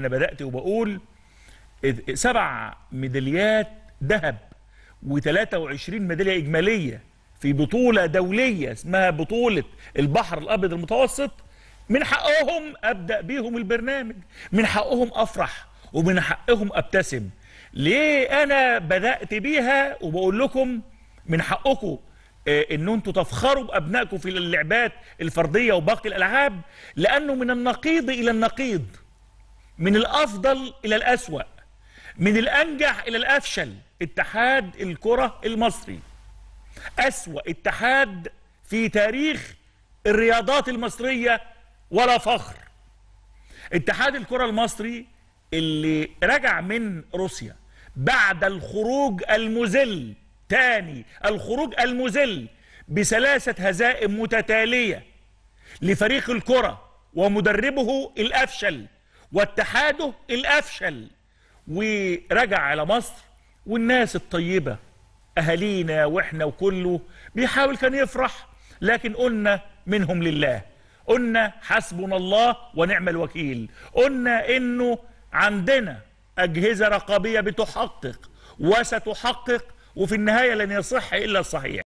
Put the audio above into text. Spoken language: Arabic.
أنا بدأت وبقول سبع ميداليات ذهب و23 ميدالية إجمالية في بطولة دولية اسمها بطولة البحر الأبيض المتوسط من حقهم أبدأ بيهم البرنامج من حقهم أفرح ومن حقهم أبتسم ليه أنا بدأت بيها وبقول لكم من حقكم آه، ان انتم تفخروا بابنائكم في اللعبات الفرديه وباقي الالعاب لانه من النقيض الى النقيض من الأفضل إلى الأسوأ من الأنجح إلى الأفشل اتحاد الكرة المصري أسوأ اتحاد في تاريخ الرياضات المصرية ولا فخر اتحاد الكرة المصري اللي رجع من روسيا بعد الخروج المذل تاني الخروج المذل بثلاثة هزائم متتالية لفريق الكرة ومدربه الأفشل واتحاده الأفشل ورجع على مصر والناس الطيبة أهالينا وإحنا وكله بيحاول كان يفرح لكن قلنا منهم لله قلنا حسبنا الله ونعم الوكيل قلنا إنه عندنا أجهزة رقابية بتحقق وستحقق وفي النهاية لن يصح إلا الصحيح